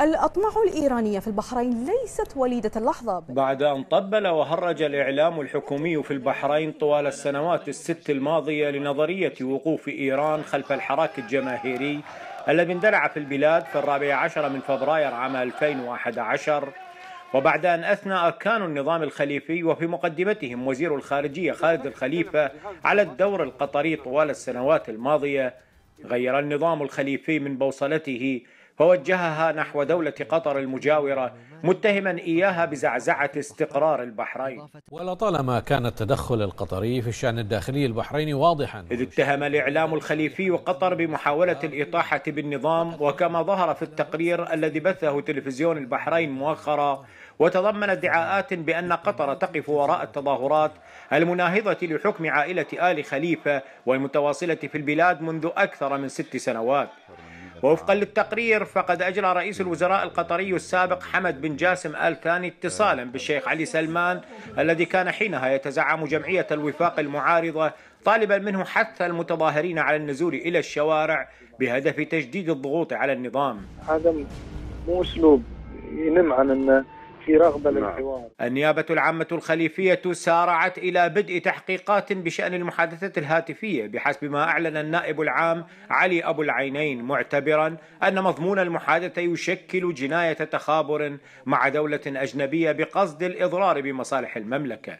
الأطماع الإيرانية في البحرين ليست وليدة اللحظة بعد أن طبل وهرج الإعلام الحكومي في البحرين طوال السنوات الست الماضية لنظرية وقوف إيران خلف الحراك الجماهيري الذي اندلع في البلاد في الرابع عشر من فبراير عام 2011 وبعد أن أثنى أركان النظام الخليفي وفي مقدمتهم وزير الخارجية خالد الخليفة على الدور القطري طوال السنوات الماضية غير النظام الخليفي من بوصلته ووجهها نحو دولة قطر المجاورة متهما إياها بزعزعة استقرار البحرين ولطالما كان التدخل القطري في الشأن الداخلي البحريني واضحا إذ اتهم الإعلام الخليفي قطر بمحاولة الإطاحة بالنظام وكما ظهر في التقرير الذي بثه تلفزيون البحرين مؤخرا وتضمن ادعاءات بأن قطر تقف وراء التظاهرات المناهضة لحكم عائلة آل خليفة والمتواصلة في البلاد منذ أكثر من ست سنوات ووفقا للتقرير فقد أجرى رئيس الوزراء القطري السابق حمد بن جاسم آل ثاني اتصالا بالشيخ علي سلمان الذي كان حينها يتزعم جمعية الوفاق المعارضة طالبا منه حث المتظاهرين على النزول إلى الشوارع بهدف تجديد الضغوط على النظام هذا مو أسلوب ينم عن انه في رغبة نعم. للحوار النيابة العامة الخليفية سارعت إلى بدء تحقيقات بشأن المحادثة الهاتفية بحسب ما أعلن النائب العام علي أبو العينين معتبرا أن مضمون المحادثة يشكل جناية تخابر مع دولة أجنبية بقصد الإضرار بمصالح المملكة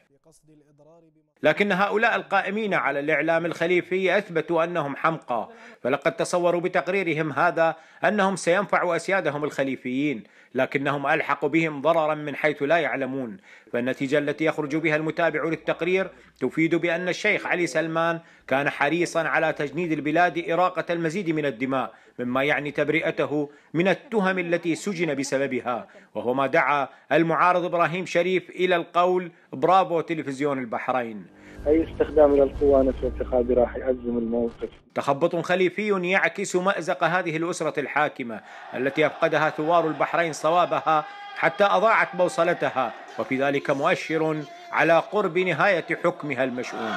لكن هؤلاء القائمين على الإعلام الخليفي أثبتوا أنهم حمقى فلقد تصوروا بتقريرهم هذا أنهم سينفع أسيادهم الخليفيين لكنهم ألحقوا بهم ضررا من حيث لا يعلمون فالنتيجة التي يخرج بها المتابع للتقرير تفيد بأن الشيخ علي سلمان كان حريصا على تجنيد البلاد إراقة المزيد من الدماء مما يعني تبرئته من التهم التي سجن بسببها وهو ما دعا المعارض إبراهيم شريف إلى القول برافو تلفزيون البحرين أي استخدام للقوة أنا اعتقادي راح يعزم الموقف تخبط خليفي يعكس مأزق هذه الأسرة الحاكمة التي أفقدها ثوار البحرين صوابها حتى أضاعت بوصلتها وفي ذلك مؤشر على قرب نهاية حكمها المشؤوم